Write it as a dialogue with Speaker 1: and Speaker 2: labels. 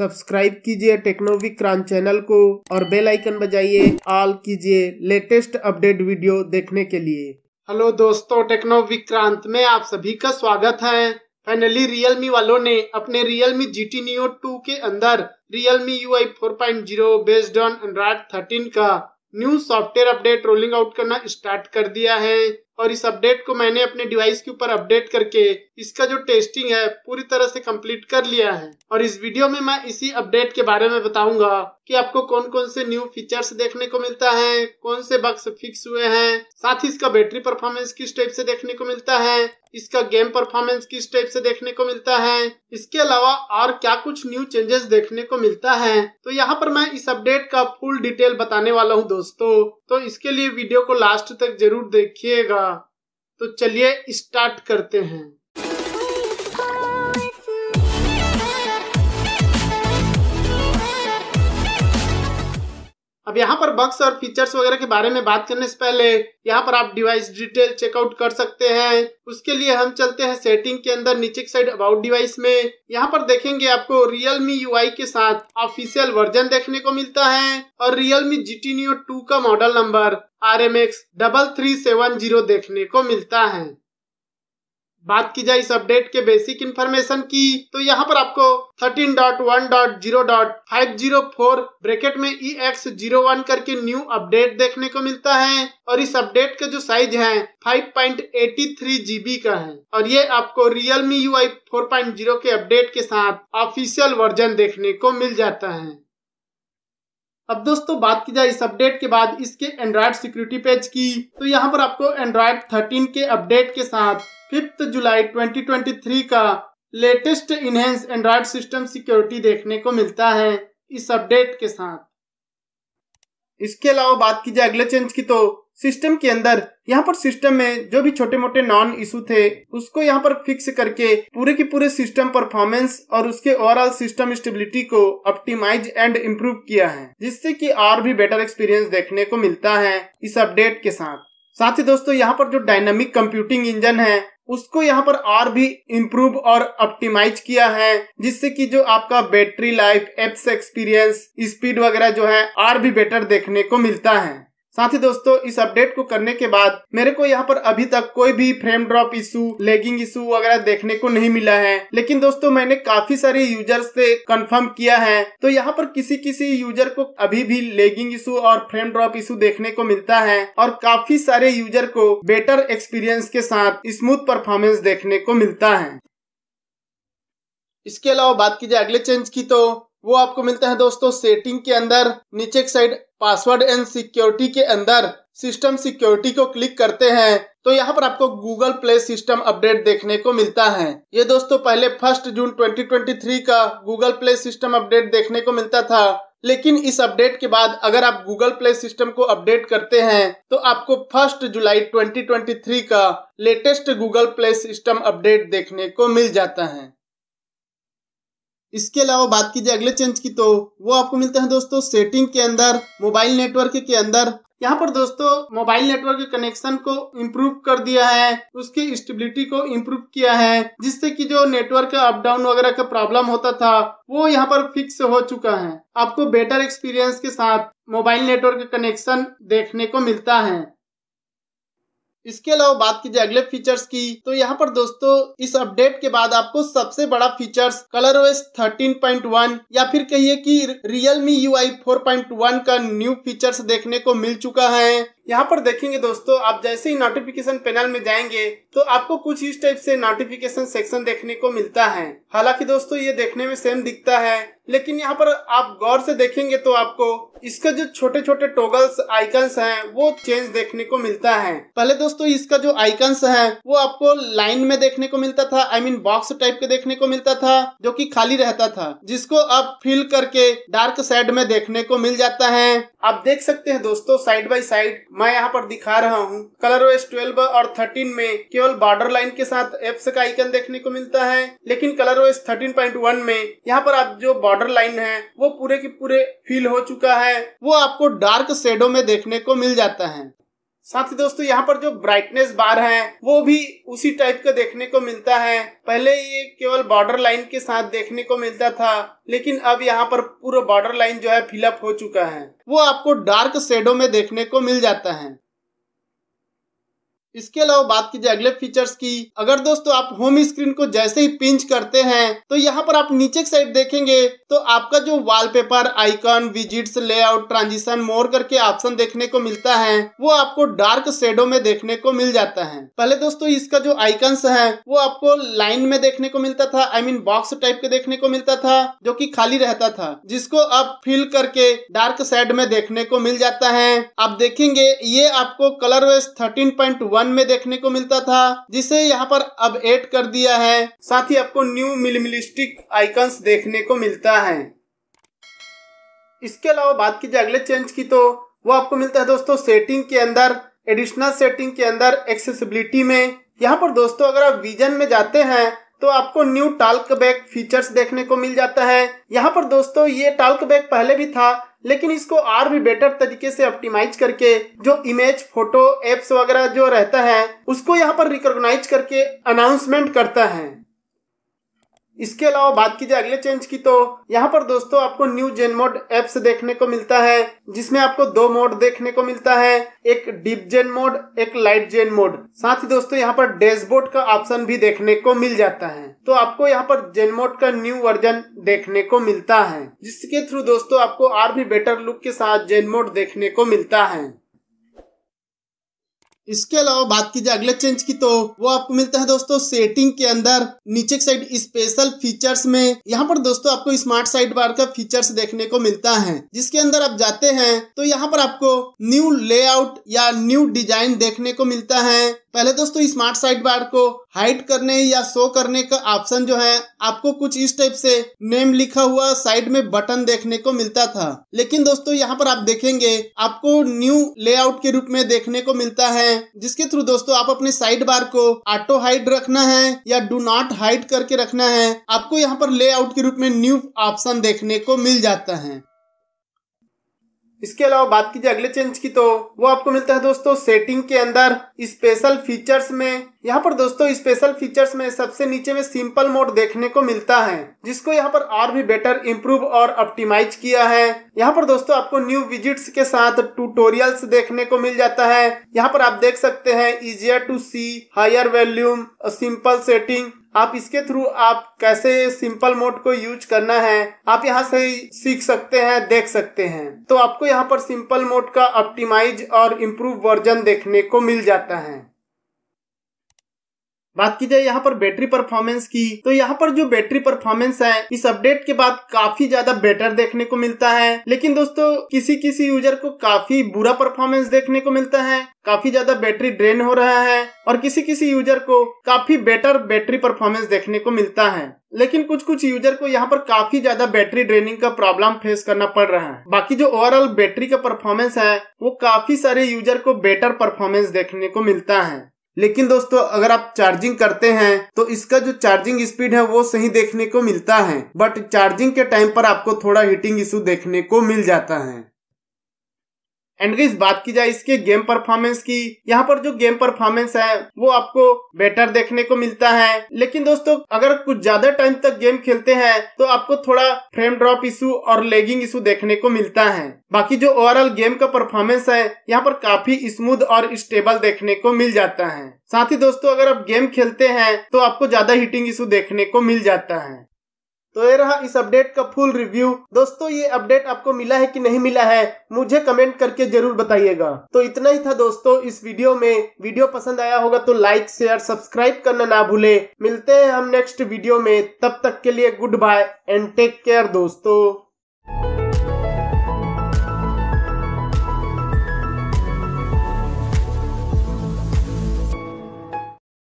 Speaker 1: subscribe कीजिए टेक्नोविक crunch channel को और बेल आइकन बजाइए ऑल कीजिए लेटेस्ट अपडेट वीडियो देखने के लिए हेलो दोस्तों टेक्नो विक्रांत में आप सभी का स्वागत है फाइनली रियलमी वालों ने अपने Realme G T Neo two के अंदर Realme U I four point zero based on Android thirteen का new software update rolling out करना स्टार्ट कर दिया है और इस अपडेट को मैंने अपने डिवाइस के ऊपर अपडेट करके इसका जो टेस्टिंग है पूरी तरह से कंप्लीट कर लिया है और इस वीडियो में मैं इसी अपडेट के बारे में बताऊंगा कि आपको कौन कौन से न्यू फीचर्स देखने को मिलता है कौन से बक्स फिक्स हुए हैं साथ ही इसका बैटरी परफॉर्मेंस किस टाइप से देखने को मिलता है इसका गेम परफॉर्मेंस किस टाइप से देखने को मिलता है इसके अलावा और क्या कुछ न्यू चेंजेस देखने को मिलता है तो यहाँ पर मैं इस अपडेट का फुल डिटेल बताने वाला हूँ दोस्तों तो इसके लिए वीडियो को लास्ट तक जरूर देखिएगा तो चलिए स्टार्ट करते हैं अब यहाँ पर बक्स और फीचर्स वगैरह के बारे में बात करने से पहले यहाँ पर आप डिवाइस डिटेल चेकआउट कर सकते हैं उसके लिए हम चलते हैं सेटिंग के अंदर नीचे की साइड अबाउट डिवाइस में यहाँ पर देखेंगे आपको रियल मी यू के साथ ऑफिशियल वर्जन देखने को मिलता है और Realme G T Neo two का model number R M X double three seven zero देखने को मिलता है बात की जाए इस अपडेट के बेसिक इन्फॉर्मेशन की तो यहाँ पर आपको 13.1.0.504 ब्रैकेट में ई एक्स जीरो वन करके न्यू अपडेट देखने को मिलता है और इस अपडेट का जो साइज है 5.83 जीबी का है और ये आपको रियलमी यू आई फोर के अपडेट के साथ ऑफिशियल वर्जन देखने को मिल जाता है अब दोस्तों बात की जाए इस अपडेट के बाद इसके एंड्रॉयड सिक्योरिटी पेज की तो यहाँ पर आपको एंड्रॉयड 13 के अपडेट के साथ फिफ्थ जुलाई 2023 का latest enhance Android system security देखने को मिलता है इस अपडेट के साथ इसके अलावा बात की जाए अगले चेंज की तो सिस्टम के अंदर यहाँ पर सिस्टम में जो भी छोटे मोटे नॉन इशू थे उसको यहाँ पर फिक्स करके पूरे के पूरे सिस्टम परफॉर्मेंस और उसके ओवरऑल सिस्टम स्टेबिलिटी को ऑप्टिमाइज एंड इम्प्रूव किया है जिससे कि और भी बेटर एक्सपीरियंस देखने को मिलता है इस अपडेट के साथ साथ ही दोस्तों यहाँ पर जो डायनामिक कंप्यूटिंग इंजन है उसको यहाँ पर और भी इम्प्रूव और ऑप्टिमाइज किया है जिससे कि जो आपका battery life apps experience speed वगैरह जो है और भी बेटर देखने को मिलता है साथ ही दोस्तों इस अपडेट को करने के बाद मेरे को यहाँ पर अभी तक कोई भी frame drop issue lagging issue वगैरह देखने को नहीं मिला है लेकिन दोस्तों मैंने काफी सारे यूजर से कंफर्म किया है तो यहाँ पर किसी किसी यूजर को अभी भी लेगिंग इशू और फ्रेम ड्रॉप इशू देखने को मिलता है और काफी सारे यूजर को बेटर एक्सपीरियंस के साथ स्मूथ परफॉर्मेंस देखने को मिलता है इसके अलावा बात की जाए अगले चेंज की तो वो आपको मिलता है दोस्तों सेटिंग के अंदर नीचे साइड पासवर्ड एंड सिक्योरिटी के अंदर सिस्टम सिक्योरिटी को क्लिक करते हैं तो यहाँ पर आपको गूगल प्ले सिस्टम अपडेट देखने को मिलता है ये दोस्तों पहले फर्स्ट जून 2023 का गूगल प्ले सिस्टम अपडेट देखने को मिलता था लेकिन इस अपडेट के बाद अगर आप गूगल प्ले सिस्टम को अपडेट करते हैं तो आपको फर्स्ट जुलाई 2023 का latest Google Play system update देखने को मिल जाता है इसके अलावा बात की जाए अगले चेंज की तो वो आपको मिलते हैं दोस्तों सेटिंग के अंदर मोबाइल नेटवर्क के अंदर यहाँ पर दोस्तों मोबाइल नेटवर्क के कनेक्शन को इम्प्रूव कर दिया है उसकी स्टेबिलिटी को इम्प्रूव किया है जिससे कि जो नेटवर्क अप डाउन वगैरह का प्रॉब्लम होता था वो यहाँ पर फिक्स हो चुका है आपको बेटर एक्सपीरियंस के साथ मोबाइल नेटवर्क कनेक्शन देखने को मिलता है इसके अलावा बात की जाए अगले फीचर्स की तो यहाँ पर दोस्तों इस अपडेट के बाद आपको सबसे बड़ा फीचर्स कलर ओएस 13.1 या फिर कहिए कि रियलमी यू आई फोर का न्यू फीचर्स देखने को मिल चुका है यहाँ पर देखेंगे दोस्तों आप जैसे ही नोटिफिकेशन पैनल में जाएंगे तो आपको कुछ इस टाइप से नोटिफिकेशन सेक्शन देखने को मिलता है हालांकि दोस्तों ये देखने में सेम दिखता है लेकिन यहाँ पर आप गौर से देखेंगे तो आपको इसका जो छोटे छोटे टोगल्स आइकन्स हैं वो चेंज देखने को मिलता है पहले दोस्तों इसका जो आइकन्स है वो आपको लाइन में देखने को मिलता था आई मीन बॉक्स टाइप के देखने को मिलता था जो कि खाली रहता था जिसको आप फिल करके डार्क साइड में देखने को मिल जाता है आप देख सकते हैं दोस्तों साइड बाई साइड मैं यहाँ पर दिखा रहा हूँ कलर ओएस ट्वेल्व और थर्टीन में केवल बॉर्डर लाइन के साथ एप्स का आइकन देखने को मिलता है लेकिन colour OS thirteen point one में यहाँ पर आप जो बॉर्डर लाइन है वो पूरे के पूरे फील हो चुका है वो आपको डार्क शेडो में देखने को मिल जाता है साथ ही दोस्तों यहाँ पर जो ब्राइटनेस बार है वो भी उसी टाइप का देखने को मिलता है पहले ये केवल बॉर्डर लाइन के साथ देखने को मिलता था लेकिन अब यहाँ पर पूरा बॉर्डर लाइन जो है फिलअप हो चुका है वो आपको डार्क शेडो में देखने को मिल जाता है इसके अलावा बात की जाए अगले फीचर्स की अगर दोस्तों आप होम स्क्रीन को जैसे ही पिंच करते हैं तो यहाँ पर आप नीचे की साइड देखेंगे तो आपका जो wallpaper icon visits layout transition more करके ऑप्शन देखने को मिलता है वो आपको डार्क शेडो में देखने को मिल जाता है पहले दोस्तों इसका जो आइकन्स है वो आपको लाइन में देखने को मिलता था I I mean mean, box type के देखने को मिलता था जो की खाली रहता था जिसको आप फिल करके डार्क शेड में देखने को मिल जाता है आप देखेंगे ये आपको कलर वेस थर्टीन पॉइंट वन में देखने को मिलता था जिसे यहाँ पर अब एड कर दिया है साथ ही आपको न्यू मिनिमलिस्टिक आइकन्स देखने को मिलता है इसके अलावा बात की जाए अगले चेंज की तो वो आपको मिलता है दोस्तों सेटिंग के अंदर एडिशनल सेटिंग के अंदर एक्सेसिबिलिटी में यहाँ पर दोस्तों अगर आप विजन में जाते हैं तो आपको न्यू टाल्क बैक फीचर्स देखने को मिल जाता है यहाँ पर दोस्तों ये टाल्क बैक पहले भी था लेकिन इसको और भी बेटर तरीके से ऑप्टिमाइज करके जो इमेज फोटो एप्स वगैरह जो रहता है उसको यहाँ पर रिकॉग्नाइज करके अनाउंसमेंट करता है इसके अलावा बात की जाए अगले चेंज की तो यहाँ पर दोस्तों आपको न्यू जेन मोड एप्स देखने को मिलता है जिसमें आपको दो मोड देखने को मिलता है एक डीप जेन मोड एक लाइट जेन मोड साथ ही दोस्तों यहाँ पर डैशबोर्ड का ऑप्शन भी देखने को मिल जाता है तो आपको यहाँ पर जेन मोड का न्यू वर्जन देखने को मिलता है जिसके थ्रू दोस्तों आपको और भी बेटर लुक के साथ जेन मोड देखने को मिलता है इसके अलावा बात की जाए अगले चेंज की तो वो आपको मिलता है दोस्तों सेटिंग के अंदर नीचे के साइड स्पेशल फीचर्स में यहाँ पर दोस्तों आपको स्मार्ट साइड बार का फीचर्स देखने को मिलता है जिसके अंदर आप जाते हैं तो यहाँ पर आपको न्यू लेआउट या न्यू डिजाइन देखने को मिलता है पहले दोस्तों स्मार्ट साइड बार को हाइड करने या शो करने का ऑप्शन जो है आपको कुछ इस टाइप से नेम लिखा हुआ साइड में बटन देखने को मिलता था लेकिन दोस्तों यहाँ पर आप देखेंगे आपको न्यू लेआउट के रूप में देखने को मिलता है जिसके थ्रू दोस्तों आप अपने साइड बार को ऑटो हाइड रखना है या डू नॉट हाइड करके रखना है आपको यहाँ पर लेआउट के रूप में न्यू ऑप्शन देखने को मिल जाता है इसके अलावा बात कीजिए अगले चेंज की तो वो आपको मिलता है दोस्तों सेटिंग के अंदर स्पेशल फीचर्स में यहाँ पर दोस्तों स्पेशल फीचर्स में सबसे नीचे में सिंपल मोड देखने को मिलता है जिसको यहाँ पर और भी बेटर इम्प्रूव और ऑप्टिमाइज किया है यहाँ पर दोस्तों आपको न्यू विजिट्स के साथ ट्यूटोरियल्स देखने को मिल जाता है यहाँ पर आप देख सकते हैं easier to see higher volume simple setting आप इसके थ्रू आप कैसे सिंपल मोड को यूज करना है आप यहाँ से सीख सकते हैं देख सकते हैं तो आपको यहाँ पर सिंपल मोड का ऑप्टिमाइज और इम्प्रूव वर्जन देखने को मिल जाता है बात की जाए यहाँ पर बैटरी परफॉर्मेंस की तो यहाँ पर जो बैटरी परफॉर्मेंस है इस अपडेट के बाद काफी ज्यादा बेटर देखने को मिलता है लेकिन दोस्तों किसी किसी यूजर को काफी बुरा परफॉर्मेंस देखने को मिलता है काफी ज्यादा बैटरी ड्रेन हो रहा है और किसी किसी यूजर को काफी बेटर बैटरी परफॉर्मेंस देखने को मिलता है लेकिन कुछ कुछ यूजर को यहाँ पर काफी ज्यादा बैटरी ड्रेनिंग का प्रॉब्लम फेस करना पड़ रहा है बाकी जो ओवरऑल बैटरी का परफॉर्मेंस है वो काफी सारे यूजर को बेटर परफॉर्मेंस देखने को मिलता है लेकिन दोस्तों अगर आप चार्जिंग करते हैं तो इसका जो चार्जिंग स्पीड है वो सही देखने को मिलता है बट चार्जिंग के टाइम पर आपको थोड़ा हीटिंग इशू देखने को मिल जाता है एंड गाइस बात की जाए इसके गेम परफॉर्मेंस की यहाँ पर जो गेम परफॉर्मेंस है वो आपको बेटर देखने को मिलता है लेकिन दोस्तों अगर कुछ ज्यादा टाइम तक गेम खेलते हैं तो आपको थोड़ा फ्रेम ड्रॉप इशू और लेगिंग इशू देखने को मिलता है बाकी जो ओवरऑल गेम का परफॉर्मेंस है यहाँ पर काफी स्मूथ और स्टेबल देखने को मिल जाता है साथ ही दोस्तों अगर आप गेम खेलते हैं तो आपको ज्यादा हीटिंग इशू देखने को मिल जाता है तो ये रहा इस अपडेट का फुल रिव्यू दोस्तों ये अपडेट आपको मिला है कि नहीं मिला है मुझे कमेंट करके जरूर बताइएगा तो इतना ही था दोस्तों इस वीडियो में वीडियो पसंद आया होगा तो लाइक शेयर सब्सक्राइब करना ना भूले मिलते हैं हम नेक्स्ट वीडियो में तब तक के लिए goodbye and take care दोस्तों